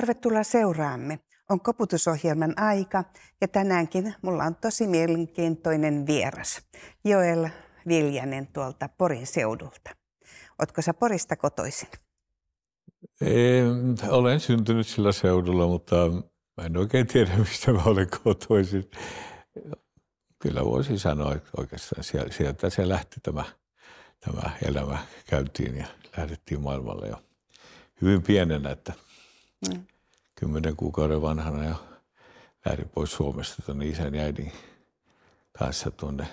Tervetuloa seuraamme. On koputusohjelman aika ja tänäänkin mulla on tosi mielenkiintoinen vieras. Joel Viljanen tuolta Porin seudulta. Otko sä Porista kotoisin? Ei, olen syntynyt sillä seudulla, mutta mä en oikein tiedä, mistä mä olen kotoisin. Kyllä voisin sanoa, että oikeastaan sieltä se lähti tämä, tämä elämä käyntiin ja lähdettiin maailmalle jo hyvin pienenä. Että mm kymmenen kuukauden vanhana ja lähdin pois Suomesta tuonne isän ja äidin kanssa tuonne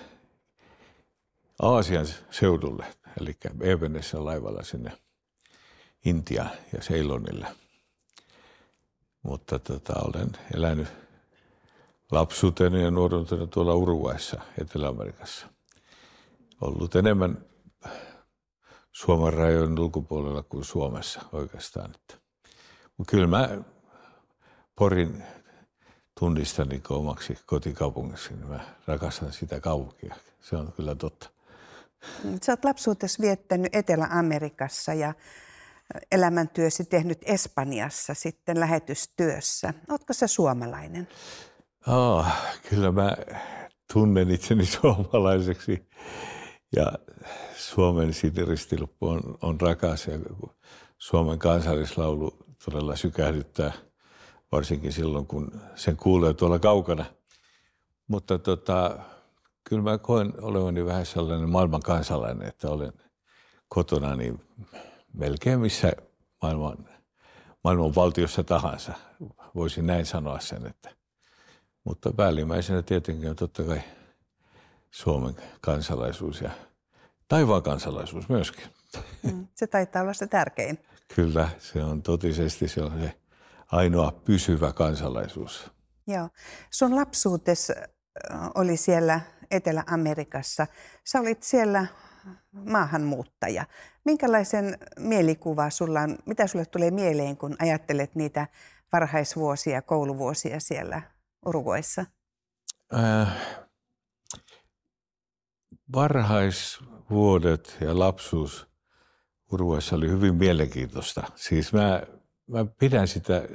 Aasian seudulle, eli Evenessä laivalla sinne Intia ja Seilonille. Mutta tota, olen elänyt lapsuuteni ja nuoruuteni tuolla Uruvaissa, Etelä-Amerikassa. Ollut enemmän Suomen rajojen ulkopuolella kuin Suomessa oikeastaan. Mutta kyllä mä Porin tunnistan niin omaksi kotikaupungiksi, niin mä rakastan sitä kaupunkia. Se on kyllä totta. Mm, sä oot lapsuutesi viettänyt Etelä-Amerikassa ja elämäntyösi tehnyt Espanjassa sitten lähetystyössä. Ootko sä suomalainen? Oh, kyllä mä tunnen itseni suomalaiseksi ja Suomen sitiristilppu on, on rakas ja Suomen kansallislaulu todella sykähdyttää – varsinkin silloin, kun sen kuulee tuolla kaukana. Mutta tota, kyllä mä koen olevani vähän sellainen maailman kansalainen, että olen kotona niin melkein missä maailman, maailman valtiossa tahansa. Voisin näin sanoa sen, että mutta päällimmäisenä tietenkin on totta kai Suomen kansalaisuus ja taivaan kansalaisuus myöskin. Mm, se taitaa olla se tärkein. Kyllä, se on totisesti se on se ainoa pysyvä kansalaisuus. Joo. Sun lapsuutes oli siellä Etelä-Amerikassa. Sä olit siellä maahanmuuttaja. Minkälaisen mielikuva sulla on, mitä sulle tulee mieleen, kun ajattelet niitä varhaisvuosia, kouluvuosia siellä Uruguayssa? Äh, varhaisvuodet ja lapsuus Uruguayssa oli hyvin mielenkiintoista. Siis mä mä pidän sitä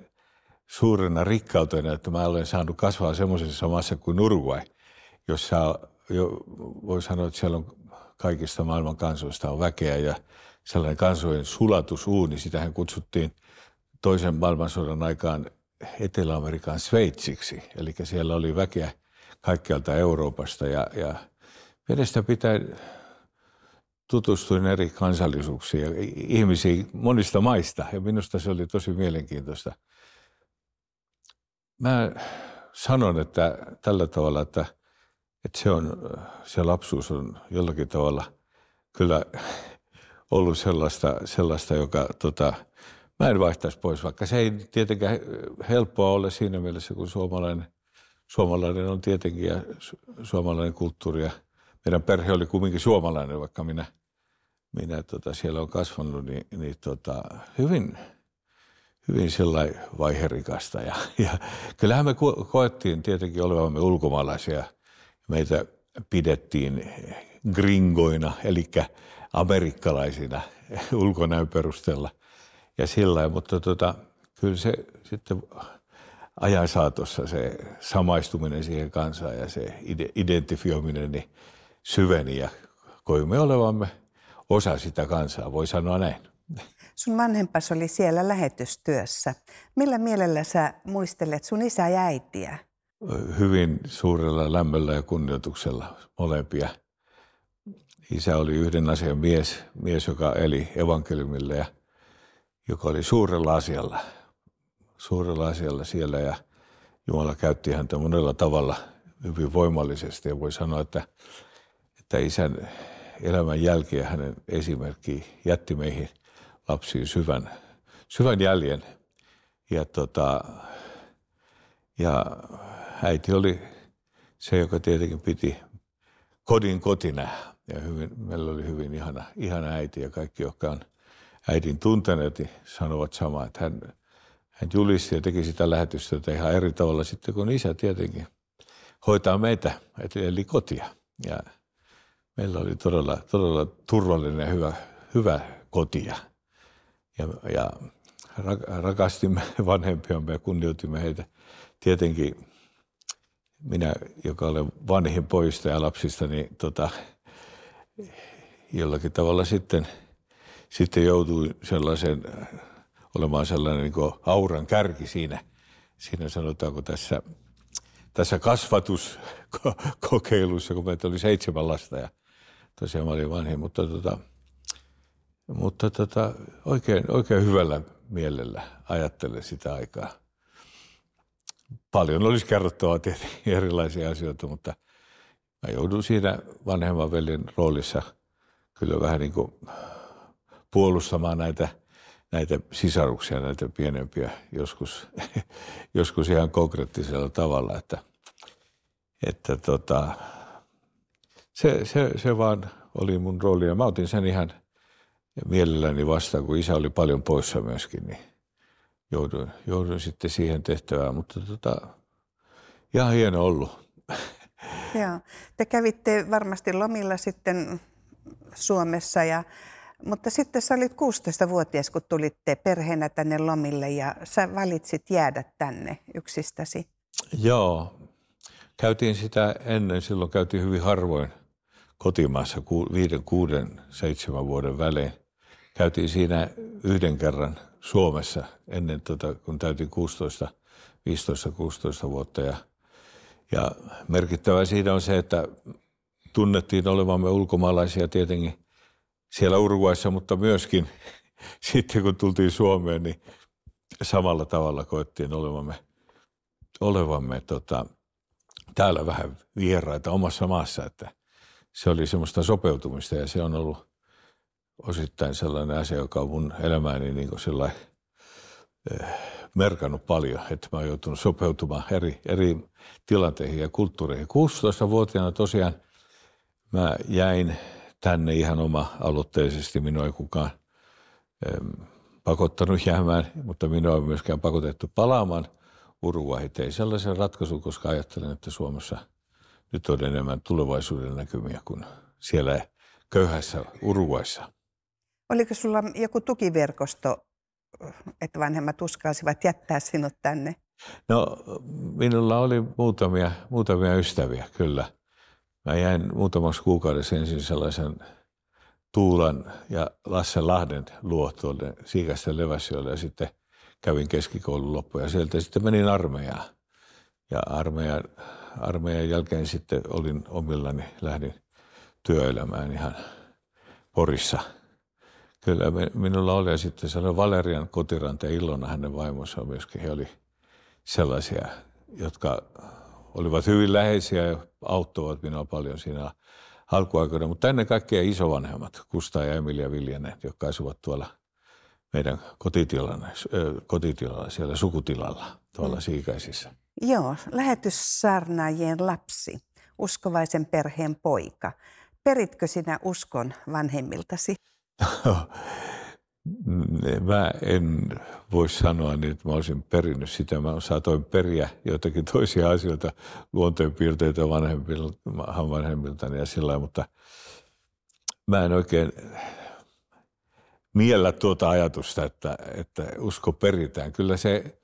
suurena rikkautena, että mä olen saanut kasvaa semmoisessa maassa kuin Uruguay, jossa jo, voi sanoa, että siellä on kaikista maailman kansoista on väkeä ja sellainen kansojen sulatusuuni, sitähän kutsuttiin toisen maailmansodan aikaan Etelä-Amerikan Sveitsiksi. Eli siellä oli väkeä kaikkialta Euroopasta ja, ja pitää tutustuin eri kansallisuuksiin ja ihmisiin monista maista ja minusta se oli tosi mielenkiintoista. Mä sanon, että tällä tavalla, että, että se, on, se lapsuus on jollakin tavalla kyllä ollut sellaista, sellaista joka tota, mä en vaihtaisi pois, vaikka se ei tietenkään helppoa ole siinä mielessä, kun suomalainen, suomalainen on tietenkin ja su- suomalainen kulttuuri ja meidän perhe oli kumminkin suomalainen, vaikka minä – minä tota, siellä on kasvanut, niin, niin tota, hyvin, hyvin sellainen vaiherikasta. Ja, ja kyllähän me koettiin tietenkin olevamme ulkomaalaisia. Meitä pidettiin gringoina, eli amerikkalaisina ulkonäön perusteella ja sillä mutta tota, kyllä se sitten ajan saatossa se samaistuminen siihen kansaan ja se identifioiminen niin syveni ja koimme olevamme – osa sitä kansaa, voi sanoa näin. Sun vanhempas oli siellä lähetystyössä. Millä mielellä sä muistelet sun isä ja äitiä? Hyvin suurella lämmöllä ja kunnioituksella molempia. Isä oli yhden asian mies, mies joka eli evankeliumille ja joka oli suurella asialla. Suurella asialla siellä ja Jumala käytti häntä monella tavalla hyvin voimallisesti ja voi sanoa, että, että isän elämän jälkeen hänen esimerkki jätti meihin lapsiin syvän, syvän jäljen. Ja, tota, ja äiti oli se, joka tietenkin piti kodin kotina. Ja hyvin, meillä oli hyvin ihana, ihana äiti ja kaikki, jotka on äidin tunteneet, niin sanovat samaa, että hän, hän julisti ja teki sitä lähetystä ihan eri tavalla sitten kuin isä tietenkin hoitaa meitä, eli kotia. Ja meillä oli todella, todella turvallinen hyvä, hyvä koti ja, ja, rakastimme vanhempiamme ja kunnioitimme heitä. Tietenkin minä, joka olen vanhin poista ja lapsista, niin tota, jollakin tavalla sitten, sitten joutui sellaisen, olemaan sellainen niin kuin auran kärki siinä, siinä sanotaanko tässä, tässä kasvatuskokeilussa, kun meitä oli seitsemän lasta ja – Tosiaan mä olin vanhin, mutta, tota, mutta tota, oikein, oikein hyvällä mielellä ajattelen sitä aikaa. Paljon olisi kerrottavaa tietenkin erilaisia asioita, mutta mä joudun siinä vanhemman veljen roolissa kyllä vähän niin kuin puolustamaan näitä – näitä sisaruksia, näitä pienempiä, joskus, joskus ihan konkreettisella tavalla, että, että tota, se, se, se vaan oli mun rooli ja mä otin sen ihan mielelläni vastaan, kun isä oli paljon poissa myöskin, niin jouduin, jouduin sitten siihen tehtävään. Mutta tota, ihan hieno ollut. Joo. Te kävitte varmasti lomilla sitten Suomessa, ja, mutta sitten sä olit 16-vuotias, kun tulitte perheenä tänne lomille ja sä valitsit jäädä tänne yksistäsi. Joo. Käytiin sitä ennen, silloin käytiin hyvin harvoin – kotimaassa ku, viiden, kuuden, seitsemän vuoden välein. Käytiin siinä yhden kerran Suomessa ennen, tota, kun täytin 16, 15-16 vuotta. Ja, ja merkittävä siinä on se, että tunnettiin olevamme ulkomaalaisia tietenkin siellä Uruguayssa, mutta myöskin sitten kun tultiin Suomeen, niin samalla tavalla koettiin olevamme, olevamme tota, täällä vähän vieraita omassa maassa, että – se oli semmoista sopeutumista ja se on ollut osittain sellainen asia, joka on mun elämääni niin kuin sellainen eh, merkannut paljon, että mä oon joutunut sopeutumaan eri, eri tilanteihin ja kulttuureihin. 16-vuotiaana tosiaan mä jäin tänne ihan oma-aloitteisesti. Minua ei kukaan äm, pakottanut jäämään, mutta minua on myöskään pakotettu palaamaan Uruguahin. Tein sellaisen ratkaisun, koska ajattelen, että Suomessa – nyt on enemmän tulevaisuuden näkymiä kuin siellä köyhässä uruvaissa. Oliko sulla joku tukiverkosto, että vanhemmat uskalsivat jättää sinut tänne? No, minulla oli muutamia, muutamia ystäviä, kyllä. Mä jäin muutamaksi kuukaudessa ensin sellaisen Tuulan ja Lasse Lahden luo tuonne Siikasta Leväsjölle ja sitten kävin keskikoulun loppuun ja sieltä sitten menin armeijaan. Ja armeijan armeijan jälkeen sitten olin omillani, lähdin työelämään ihan Porissa. Kyllä minulla oli ja sitten sanoi Valerian kotiranta ja Ilona hänen vaimonsa myöskin. He oli sellaisia, jotka olivat hyvin läheisiä ja auttoivat minua paljon siinä alkuaikoina. Mutta ennen kaikkea isovanhemmat, Kusta ja Emilia Viljanen, jotka asuvat tuolla – meidän kotitilalla, kotitilalla siellä sukutilalla tuolla mm. Siikaisissa. Joo, lähetyssaarnaajien lapsi, uskovaisen perheen poika. Peritkö sinä uskon vanhemmiltasi? mä en voi sanoa niin, että mä olisin perinnyt sitä. Mä saatoin periä joitakin toisia asioita, luonteenpiirteitä vanhemmilta, vanhemmiltani ja sillä mutta mä en oikein niellä tuota ajatusta, että, että usko peritään. Kyllä se,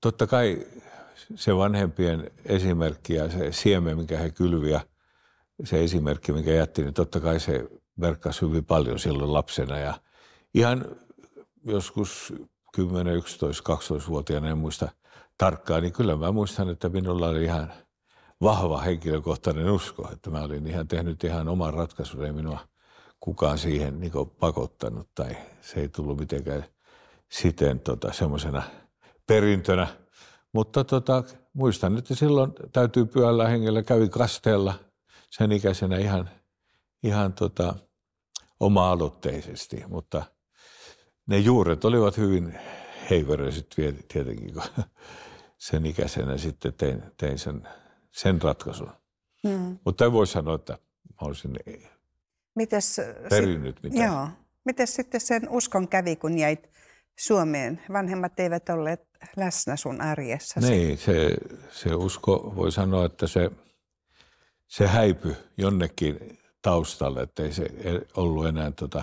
totta kai se vanhempien esimerkki ja se sieme, minkä he kylviä, se esimerkki, minkä jätti, niin totta kai se verkkasi hyvin paljon silloin lapsena. Ja ihan joskus 10, 11, 12-vuotiaana, en muista tarkkaan, niin kyllä mä muistan, että minulla oli ihan vahva henkilökohtainen usko, että mä olin ihan tehnyt ihan oman ratkaisun, ei minua – kukaan siihen niin pakottanut tai se ei tullut mitenkään siten tota, semmoisena perintönä. Mutta tota, muistan, että silloin täytyy pyöllä hengellä kävi kasteella sen ikäisenä ihan, ihan tota, oma-aloitteisesti, mutta ne juuret olivat hyvin heiveröiset tietenkin, kun sen ikäisenä sitten tein, tein sen, sen ratkaisun. Mm. Mutta en voi sanoa, että olisin Mites, perinnyt sit, mitä? Joo. Mites sitten sen uskon kävi, kun jäit Suomeen? Vanhemmat eivät olleet läsnä sun arjessa. Niin, se, se usko, voi sanoa, että se, se häipy jonnekin taustalle, että ei se e, ollut enää tota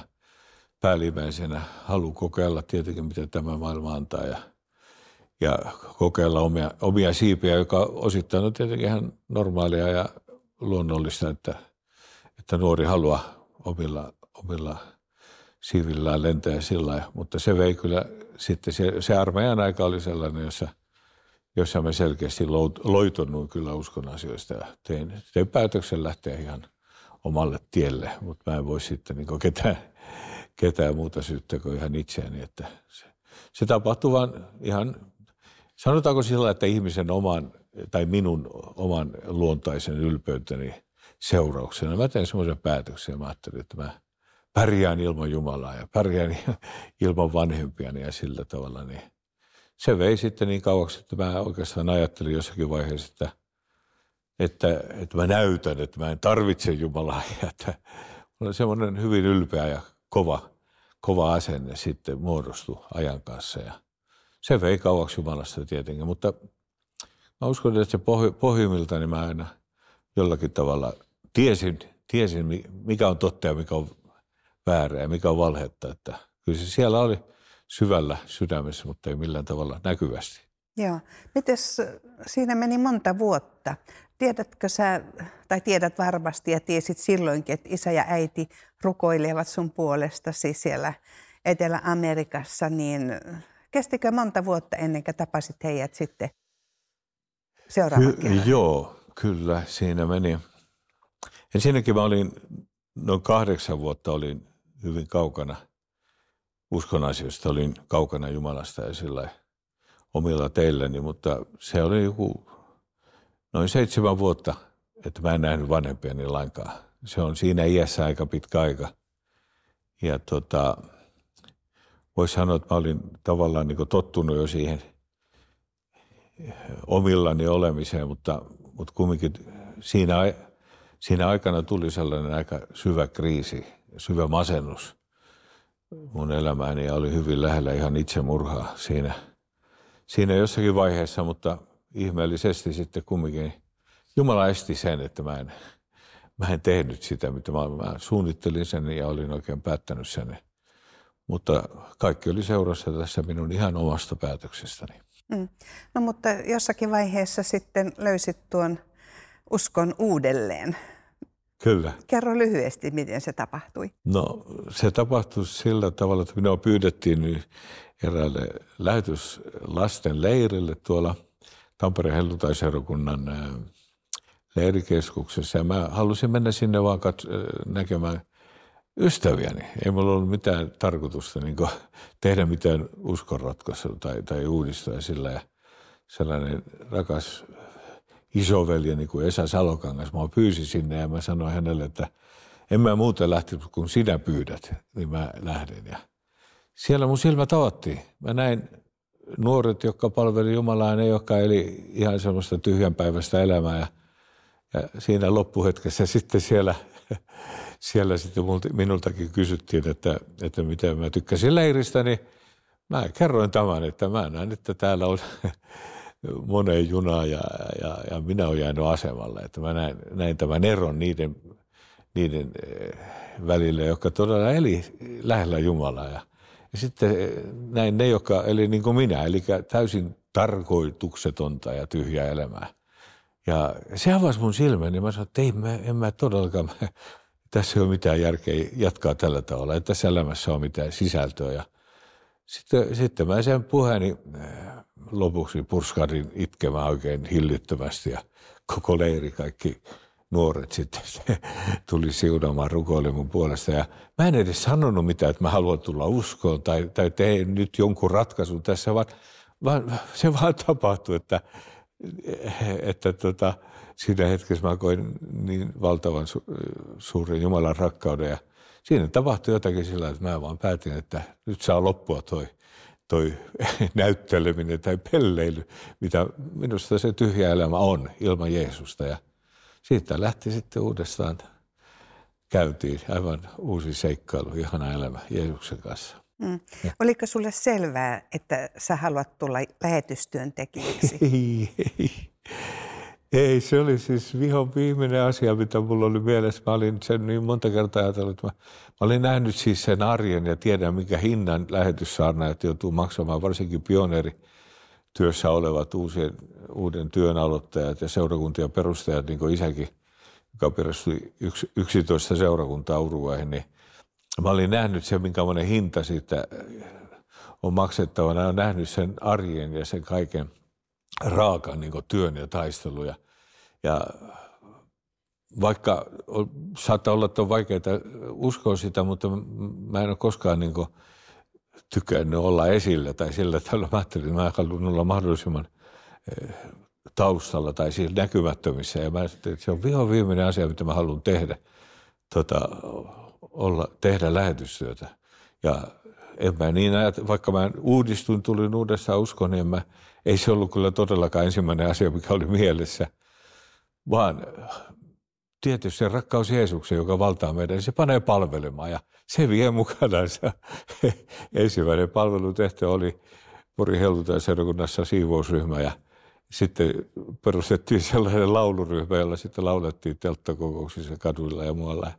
päällimmäisenä halu kokeilla tietenkin, mitä tämä maailma antaa ja, ja kokeilla omia, omia siipiä, joka osittain on tietenkin ihan normaalia ja luonnollista, että, että nuori haluaa omilla, omilla siivillään lentää sillä Mutta se vei kyllä sitten, se, se armeijan aika oli sellainen, jossa, jossa mä selkeästi loitonnuin kyllä uskon asioista. Ja tein, tein päätöksen lähteä ihan omalle tielle, mutta mä en voi sitten niin ketään, ketään muuta syyttä kuin ihan itseäni. Että se, se tapahtuu vaan ihan, sanotaanko sillä, että ihmisen oman tai minun oman luontaisen ylpeyteni – seurauksena. Mä tein semmoisen päätöksen, mä ajattelin, että mä pärjään ilman Jumalaa ja pärjään ilman vanhempiani ja sillä tavalla. Niin se vei sitten niin kauaksi, että mä oikeastaan ajattelin jossakin vaiheessa, että, että, että mä näytän, että mä en tarvitse Jumalaa. Ja että on semmoinen hyvin ylpeä ja kova, kova asenne sitten muodostui ajan kanssa. Ja se vei kauaksi Jumalasta tietenkin, mutta mä uskon, että se pohj- pohjimmiltaan niin mä aina – jollakin tavalla tiesin, tiesin, mikä on totta ja mikä on väärää ja mikä on valhetta. Että kyllä se siellä oli syvällä sydämessä, mutta ei millään tavalla näkyvästi. Joo. Mites siinä meni monta vuotta? Tiedätkö sä, tai tiedät varmasti ja tiesit silloinkin, että isä ja äiti rukoilevat sun puolestasi siellä Etelä-Amerikassa, niin kestikö monta vuotta ennen kuin tapasit heidät sitten seuraavaksi? Joo, kyllä, siinä meni. Ensinnäkin mä olin noin kahdeksan vuotta olin hyvin kaukana uskon asioista, olin kaukana Jumalasta ja sillä omilla teilläni, mutta se oli joku noin seitsemän vuotta, että mä en nähnyt vanhempiani lainkaan. Se on siinä iässä aika pitkä aika. Ja tota, voisi sanoa, että mä olin tavallaan niin tottunut jo siihen omillani olemiseen, mutta mutta kumminkin siinä, siinä aikana tuli sellainen aika syvä kriisi, syvä masennus mun elämääni ja oli hyvin lähellä ihan itsemurhaa siinä, siinä jossakin vaiheessa, mutta ihmeellisesti sitten kumminkin Jumala esti sen, että mä en, mä en tehnyt sitä, mitä mä, mä suunnittelin sen ja olin oikein päättänyt sen. Mutta kaikki oli seurassa tässä minun ihan omasta päätöksestäni. Mm. No mutta jossakin vaiheessa sitten löysit tuon uskon uudelleen. Kyllä. Kerro lyhyesti, miten se tapahtui. No se tapahtui sillä tavalla, että minua pyydettiin eräälle lähetys lasten leirille tuolla Tampereen helluntaiseurakunnan leirikeskuksessa. Ja mä halusin mennä sinne vaan näkemään ystäviäni. Ei mulla ollut mitään tarkoitusta niin tehdä mitään uskonratkaisua tai, tai uudistua sillä. Ja sellainen rakas isoveljeni kuin Esa Salokangas, mä pyysin sinne ja mä sanoin hänelle, että en mä muuten lähti, kun sinä pyydät, niin mä lähden. Ja siellä mun silmä tavattiin. Mä näin nuoret, jotka palveli Jumalaa, ne, jotka eli ihan semmoista tyhjänpäiväistä elämää. Ja, ja siinä loppuhetkessä sitten siellä siellä sitten minultakin kysyttiin, että, että mitä mä tykkäsin leiristä, niin mä kerroin tämän, että mä näen, että täällä on moneen junaa ja, ja, ja minä olen jäänyt asemalle. Että mä näin, näin tämän eron niiden, niiden eh, välillä, jotka todella eli lähellä Jumalaa. Ja, ja sitten eh, näin ne, jotka eli niin kuin minä, eli täysin tarkoituksetonta ja tyhjää elämää. Ja se avasi mun silmäni, niin mä sanoin, että ei, mä, en mä todellakaan, tässä ei ole mitään järkeä jatkaa tällä tavalla, että tässä elämässä on mitään sisältöä. Ja sitten, sitten mä sen puheeni eh, lopuksi purskadin itkemään oikein hillittömästi ja koko leiri, kaikki nuoret sitten tuli siunaamaan rukoille mun puolesta. Ja mä en edes sanonut mitään, että mä haluan tulla uskoon tai, tai tehdä nyt jonkun ratkaisun tässä, vaan, vaan se vaan tapahtui, että, eh, että tota, siinä hetkessä mä koin niin valtavan su- suuren Jumalan rakkauden ja siinä tapahtui jotakin sillä, että mä vaan päätin, että nyt saa loppua toi, toi näytteleminen tai pelleily, mitä minusta se tyhjä elämä on ilman Jeesusta. Ja siitä lähti sitten uudestaan käyntiin aivan uusi seikkailu, ihana elämä Jeesuksen kanssa. Mm. Oliko sulle selvää, että sä haluat tulla lähetystyöntekijäksi? Ei, ei. Ei, se oli siis vihon viimeinen asia, mitä mulla oli mielessä. Mä olin sen niin monta kertaa ajatellut, että mä, mä olin nähnyt siis sen arjen ja tiedän, minkä hinnan lähetyssaarnaajat joutuu maksamaan, varsinkin pioneeri työssä olevat uusien, uuden työn aloittajat ja seurakuntien perustajat, niin kuin isäkin, joka perustui yks, 11 seurakuntaa Uruguayhin, niin mä olin nähnyt sen, minkä hinta siitä on maksettavana. Olen nähnyt sen arjen ja sen kaiken – raaka niin työn ja taistelu. Ja, ja vaikka on, saattaa olla, että on vaikeaa uskoa sitä, mutta mä en ole koskaan niin tykännyt olla esillä tai sillä tavalla. Mä ajattelin, että mä haluan olla mahdollisimman eh, taustalla tai siis näkymättömissä. Ja mä että se on viho viimeinen asia, mitä mä haluan tehdä, tota, olla, tehdä lähetystyötä. Ja en mä niin ajat, vaikka mä uudistun, tulin uudessa uskon, niin en mä – ei se ollut kyllä todellakaan ensimmäinen asia, mikä oli mielessä, vaan tietysti se rakkaus Jeesuksen, joka valtaa meidän, niin se panee palvelemaan ja se vie mukanansa. Ensimmäinen palvelutehtävä oli Pori helluntai siivousryhmä ja sitten perustettiin sellainen lauluryhmä, jolla sitten laulettiin telttakokouksissa kaduilla ja muualla.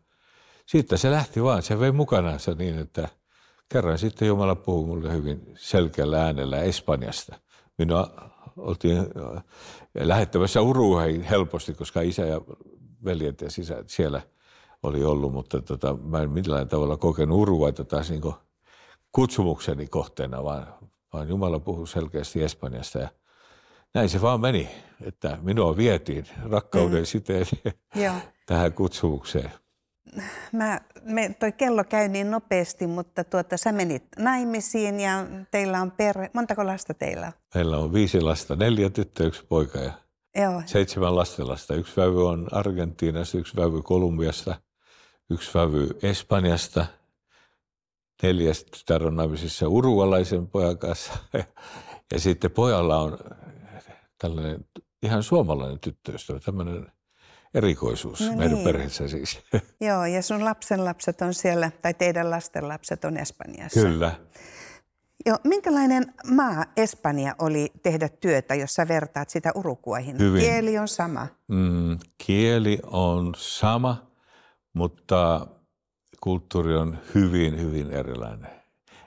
Siitä se lähti vaan, se vei mukanaan niin, että kerran sitten Jumala puhui mulle hyvin selkeällä äänellä Espanjasta – minua oltiin äh, lähettämässä uruuhin helposti, koska isä ja veljet ja sisä siellä oli ollut, mutta tota, mä en millään tavalla kokenut urua tota, niin kutsumukseni kohteena, vaan, vaan Jumala puhuu selkeästi Espanjasta ja näin se vaan meni, että minua vietiin rakkauden mm. siteen tähän kutsumukseen. Mä, me, toi kello käy niin nopeasti, mutta tuota, sä menit naimisiin ja teillä on perhe. Montako lasta teillä on? Meillä on viisi lasta, neljä tyttöä, yksi poika ja Joo. seitsemän lastenlasta. Yksi vävy on Argentiinasta, yksi vävy Kolumbiasta, yksi vävy Espanjasta. Neljäs tytär on naimisissa urualaisen pojan kanssa. Ja sitten pojalla on tällainen ihan suomalainen tyttöystävä, tämmöinen – erikoisuus no meidän niin. perheessä siis. Joo, ja sun lapsen lapset on siellä, tai teidän lasten lapset on Espanjassa. Kyllä. Joo, minkälainen maa Espanja oli tehdä työtä, jos sä vertaat sitä Urukuihin? Hyvin. Kieli on sama. Mm, kieli on sama, mutta kulttuuri on hyvin, hyvin erilainen.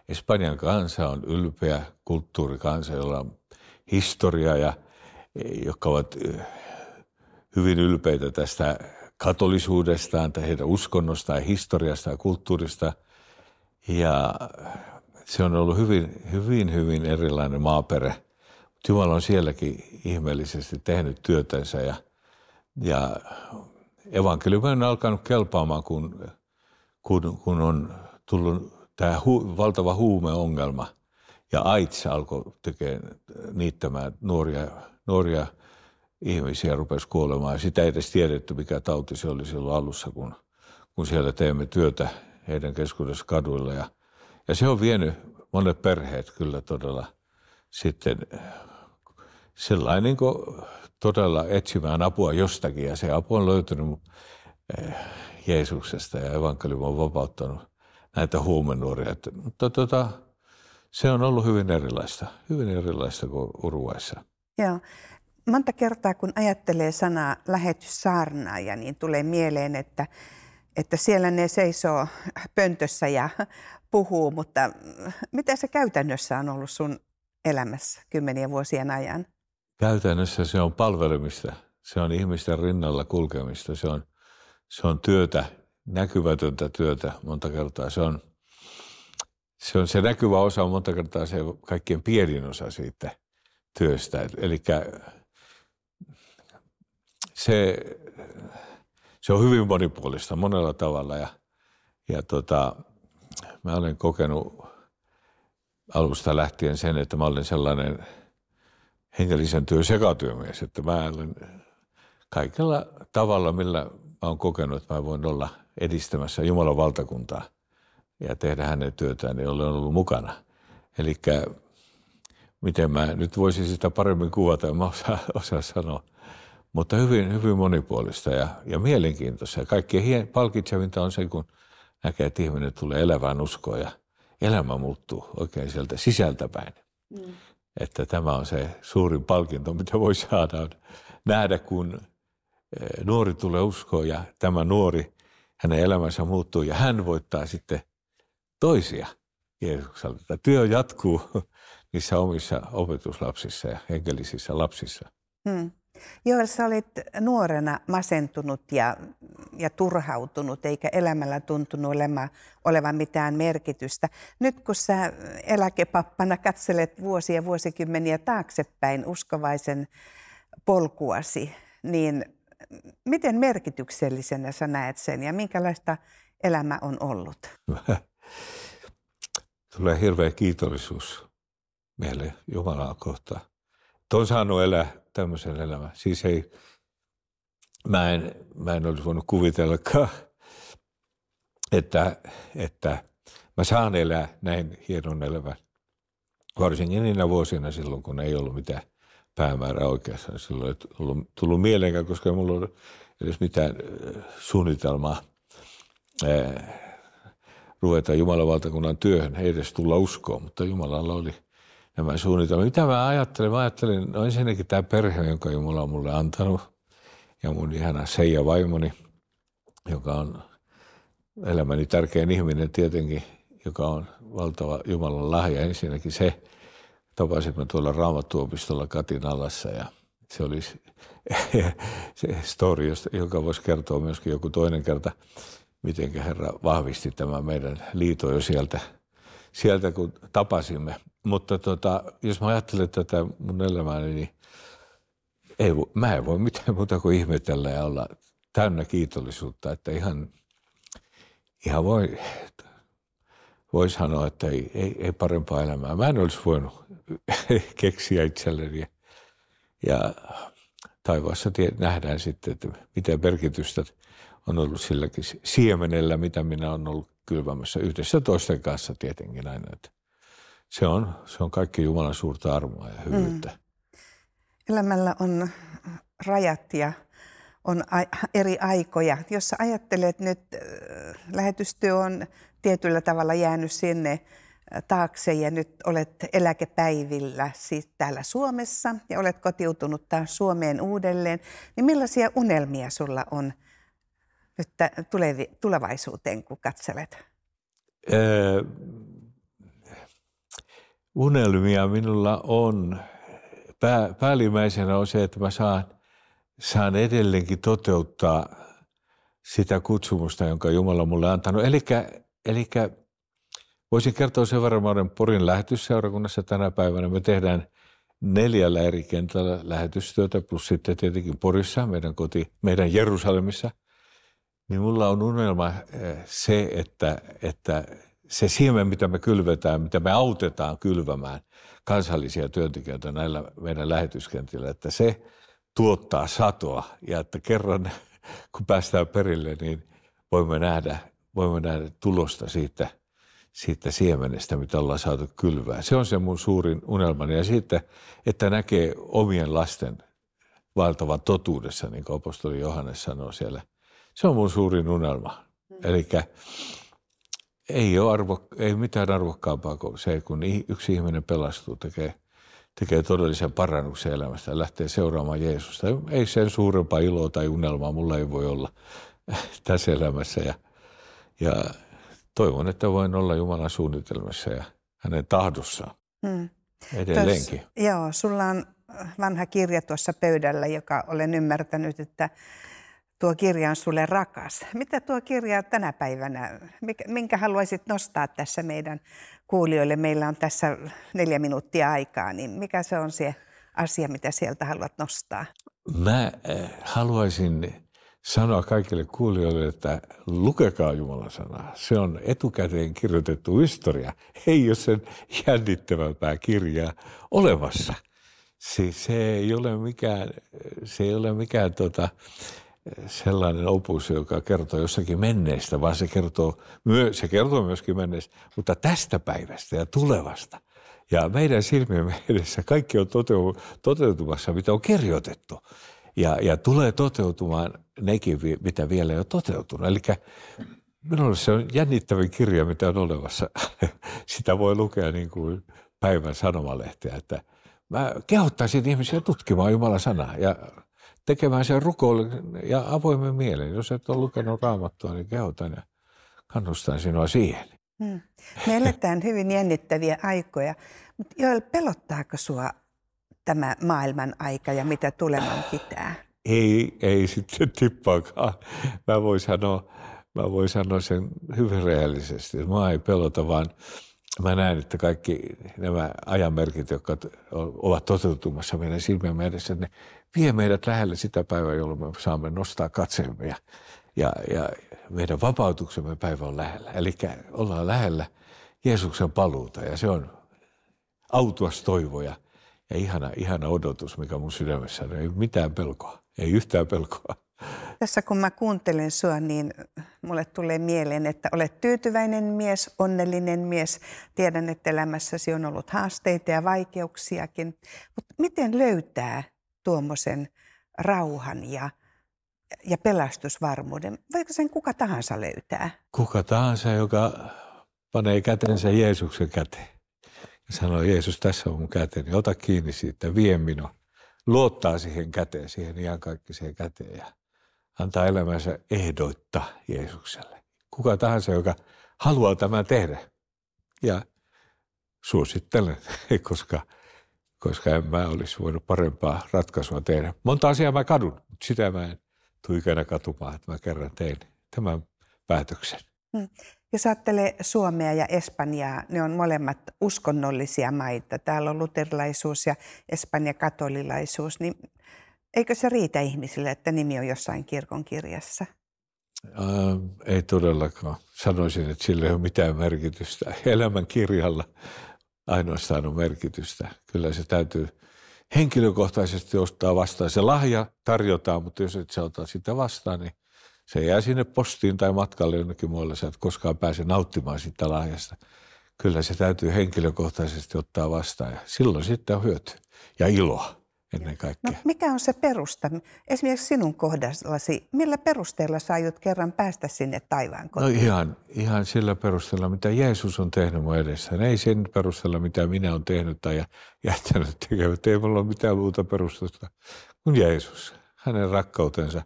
Espanjan kansa on ylpeä kulttuurikansa, jolla on historia ja eh, jotka ovat eh, hyvin ylpeitä tästä katolisuudestaan tai heidän uskonnostaan, historiasta ja kulttuurista. Ja se on ollut hyvin, hyvin, hyvin erilainen maaperä. Jumala on sielläkin ihmeellisesti tehnyt työtänsä ja, ja evankeliumi on alkanut kelpaamaan, kun, kun, kun on tullut tämä hu, valtava huumeongelma ja AIDS alkoi tekemään niittämään nuoria, nuoria – ihmisiä rupesi kuolemaan. Sitä ei edes tiedetty, mikä tauti se oli silloin alussa, kun, kun siellä teemme työtä heidän keskuudessa kaduilla. Ja, ja se on vienyt monet perheet kyllä todella sitten sellainen niin todella etsimään apua jostakin. Ja se apu on löytynyt eh, Jeesuksesta ja evankeliumi on vapauttanut näitä huumenuoria. Että, mutta tota, se on ollut hyvin erilaista, hyvin erilaista kuin Uruguayssa. Joo monta kertaa kun ajattelee sanaa lähetyssaarnaaja, niin tulee mieleen, että, että siellä ne seisoo pöntössä ja puhuu, mutta mitä se käytännössä on ollut sun elämässä kymmeniä vuosien ajan? Käytännössä se on palvelemista. Se on ihmisten rinnalla kulkemista. Se on, se on työtä, näkyvätöntä työtä monta kertaa. Se on, se on se näkyvä osa on monta kertaa se kaikkien pienin osa siitä – työstä. Eli se, se on hyvin monipuolista monella tavalla ja, ja tota, mä olen kokenut alusta lähtien sen, että mä olen sellainen hengellisen työn sekatyömies, että mä olen kaikella tavalla, millä mä olen kokenut, että mä voin olla edistämässä Jumalan valtakuntaa ja tehdä hänen työtään, niin olen ollut mukana. Eli miten mä nyt voisin sitä paremmin kuvata, en mä osaa, osaa sanoa mutta hyvin, hyvin monipuolista ja, ja mielenkiintoista. Ja kaikkein hien, palkitsevinta on se, kun näkee, että ihminen tulee elävään uskoon ja elämä muuttuu oikein sieltä sisältäpäin. Mm. Että tämä on se suurin palkinto, mitä voi saada nähdä, kun eh, nuori tulee uskoon ja tämä nuori, hänen elämänsä muuttuu ja hän voittaa sitten toisia Jeesukselta. Tämä työ jatkuu niissä omissa opetuslapsissa ja henkellisissä lapsissa. Mm. Joo, sä olit nuorena masentunut ja, ja turhautunut, eikä elämällä tuntunut olema, olevan mitään merkitystä. Nyt kun sä eläkepappana katselet vuosia vuosikymmeniä taaksepäin uskovaisen polkuasi, niin miten merkityksellisenä sä näet sen ja minkälaista elämä on ollut? Tulee hirveä kiitollisuus meille Jumalaa kohtaan. Että on saanut elää tämmöisen elämän. Siis ei, mä en, mä en olisi voinut kuvitellakaan, että, että mä saan elää näin hienon elämän. Varsinkin niinä vuosina silloin, kun ei ollut mitään päämäärää oikeastaan. Silloin ei tullut, tullut mieleenkään, koska ei mulla ollut edes mitään äh, suunnitelmaa äh, ruveta Jumalan valtakunnan työhön. Ei edes tulla uskoon, mutta Jumalalla oli – nämä suunnitelmat. Mitä mä ajattelin? Mä ajattelin, no ensinnäkin tämä perhe, jonka Jumala on mulle antanut, ja mun ihana Seija vaimoni, joka on elämäni tärkein ihminen tietenkin, joka on valtava Jumalan lahja. Ensinnäkin se, tapasimme tuolla Raamattuopistolla Katin alassa ja se oli se story, joka voisi kertoa myöskin joku toinen kerta, miten Herra vahvisti tämä meidän liito jo sieltä, sieltä kun tapasimme. Mutta tota, jos mä ajattelen tätä mun elämääni, niin ei, mä en voi mitään muuta kuin ihmetellä ja olla täynnä kiitollisuutta, että ihan, ihan voi, voi sanoa, että ei, ei, ei parempaa elämää. Mä en olisi voinut keksiä itselleni ja, ja taivaassa tie, nähdään sitten, että mitä merkitystä on ollut silläkin siemenellä, mitä minä olen ollut kylvämässä yhdessä toisten kanssa tietenkin aina. Että se on, se on kaikki Jumalan suurta armoa ja hyvyyttä. Mm. Elämällä on rajat ja on eri aikoja. Jos sä ajattelet nyt, äh, lähetystyö on tietyllä tavalla jäänyt sinne äh, taakse ja nyt olet eläkepäivillä siis täällä Suomessa ja olet kotiutunut taas Suomeen uudelleen, niin millaisia unelmia sulla on nyt tulevaisuuteen, kun katselet? Äh, unelmia minulla on. Pää, päällimmäisenä on se, että mä saan, saan edelleenkin toteuttaa sitä kutsumusta, jonka Jumala mulle on antanut. Eli voisin kertoa sen verran, olen Porin lähetysseurakunnassa tänä päivänä. Me tehdään neljällä eri kentällä lähetystyötä, plus sitten tietenkin Porissa, meidän koti, meidän Jerusalemissa. Niin mulla on unelma eh, se, että, että se siemen, mitä me kylvetään, mitä me autetaan kylvämään kansallisia työntekijöitä näillä meidän lähetyskentillä, että se tuottaa satoa ja että kerran kun päästään perille, niin voimme nähdä, voimme nähdä tulosta siitä, siitä siemenestä, mitä ollaan saatu kylvää. Se on se mun suurin unelmani ja siitä, että näkee omien lasten valtavan totuudessa, niin kuin apostoli Johannes sanoi siellä. Se on mun suurin unelma. Mm. Eli ei ole arvo, ei mitään arvokkaampaa kuin se, kun yksi ihminen pelastuu, tekee, tekee todellisen parannuksen elämästä, lähtee seuraamaan Jeesusta. Ei sen suurempaa iloa tai unelmaa mulla ei voi olla tässä elämässä. Ja, ja toivon, että voin olla Jumalan suunnitelmassa ja hänen tahdossaan hmm. edelleenkin. Täs, joo, sulla on vanha kirja tuossa pöydällä, joka olen ymmärtänyt, että tuo kirja on sulle rakas. Mitä tuo kirja on tänä päivänä? Minkä haluaisit nostaa tässä meidän kuulijoille? Meillä on tässä neljä minuuttia aikaa, niin mikä se on se asia, mitä sieltä haluat nostaa? Mä eh, haluaisin sanoa kaikille kuulijoille, että lukekaa Jumalan sanaa. Se on etukäteen kirjoitettu historia. Ei ole sen jännittävämpää kirjaa olemassa. Siis se ei ole mikään, se ei ole mikään tota, sellainen opus, joka kertoo jossakin menneistä, vaan se kertoo, myö, se kertoo myöskin menneistä, mutta tästä päivästä ja tulevasta. Ja meidän silmiemme edessä kaikki on toteutumassa, mitä on kirjoitettu. Ja, ja tulee toteutumaan nekin, mitä vielä ei ole toteutunut. Eli minulle se on jännittävin kirja, mitä on olemassa. Sitä voi lukea niin kuin päivän sanomalehteä, että mä kehottaisin ihmisiä tutkimaan Jumalan sanaa ja tekemään sen rukoilun ja avoimen mielen. Jos et ole lukenut raamattua, niin kehotan ja kannustan sinua siihen. Mm. Me eletään hyvin jännittäviä aikoja, mutta Joel, pelottaako sinua tämä maailman aika ja mitä tuleman pitää? Ei, ei sitten tippaakaan. Mä voin sanoa, mä voin sanoa sen hyvin rehellisesti. Mä ei pelota, vaan mä näen, että kaikki nämä ajanmerkit, jotka ovat toteutumassa meidän silmiämme edessä, ne vie meidät lähelle sitä päivää, jolloin me saamme nostaa katseemme ja, ja, ja meidän vapautuksemme päivä on lähellä. Eli ollaan lähellä Jeesuksen paluuta ja se on autuas toivo ja, ja ihana, ihana odotus, mikä mun sydämessä on. Ei mitään pelkoa, ei yhtään pelkoa. Tässä kun mä kuuntelen sua, niin mulle tulee mieleen, että olet tyytyväinen mies, onnellinen mies. Tiedän, että elämässäsi on ollut haasteita ja vaikeuksiakin. Mutta miten löytää tuommoisen rauhan ja, ja pelastusvarmuuden? Voiko sen kuka tahansa löytää? Kuka tahansa, joka panee kätensä Jeesuksen käteen ja sanoo, Jeesus, tässä on mun käteni, ota kiinni siitä, vie minua. Luottaa siihen käteen, siihen ihan käteen ja antaa elämänsä ehdoitta Jeesukselle. Kuka tahansa, joka haluaa tämän tehdä. Ja suosittelen, koska koska en mä olisi voinut parempaa ratkaisua tehdä. Monta asiaa mä kadun, mutta sitä mä en tule ikänä katumaan, että mä kerran tein tämän päätöksen. Hmm. Jos ajattelee Suomea ja Espanjaa, ne on molemmat uskonnollisia maita. Täällä on luterilaisuus ja Espanja katolilaisuus, niin eikö se riitä ihmisille, että nimi on jossain kirkon kirjassa? Ähm, ei todellakaan. Sanoisin, että sillä ei ole mitään merkitystä. Elämän kirjalla ainoastaan on merkitystä. Kyllä se täytyy henkilökohtaisesti ostaa vastaan. Se lahja tarjotaan, mutta jos et sä ota sitä vastaan, niin se jää sinne postiin tai matkalle jonnekin muualle. Sä et koskaan pääse nauttimaan sitä lahjasta. Kyllä se täytyy henkilökohtaisesti ottaa vastaan ja silloin sitten on hyöty ja iloa ennen no, kaikkea. No, mikä on se perusta? Esimerkiksi sinun kohdallasi, millä perusteella sä aiot kerran päästä sinne taivaan no kotiin? No ihan, ihan sillä perusteella, mitä Jeesus on tehnyt mun edessä. Ei sen perusteella, mitä minä olen tehnyt tai jättänyt tekemään. Ei mulla ole mitään muuta perustusta kuin Jeesus. Hänen rakkautensa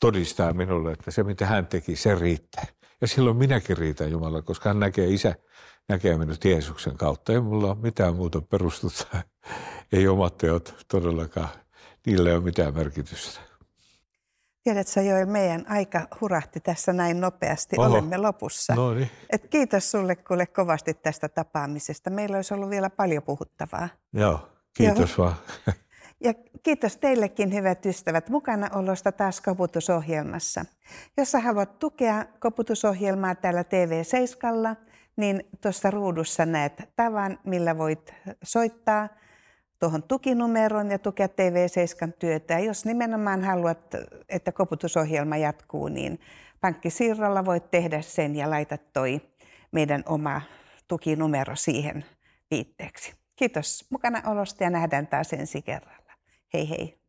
todistaa minulle, että se mitä hän teki, se riittää. Ja silloin minäkin riitän Jumalalle, koska hän näkee isä, näkee minut Jeesuksen kautta. Ei mulla ole mitään muuta perustusta. Ei omat teot todellakaan, niillä ei ole mitään merkitystä. Tiedätkö jo, meidän aika hurahti tässä näin nopeasti. Oho. Olemme lopussa. No niin. Et kiitos sulle kuule kovasti tästä tapaamisesta. Meillä olisi ollut vielä paljon puhuttavaa. Joo, kiitos Joo. vaan. Ja kiitos teillekin, hyvät ystävät, mukana olosta taas koputusohjelmassa. Jos sä haluat tukea koputusohjelmaa täällä TV7, niin tuossa ruudussa näet tavan, millä voit soittaa tuohon tukinumeroon ja tukea TV7 työtä. Ja jos nimenomaan haluat, että koputusohjelma jatkuu, niin pankkisiirralla voit tehdä sen ja laita toi meidän oma tukinumero siihen viitteeksi. Kiitos mukana olosta ja nähdään taas ensi kerralla. Hei hei!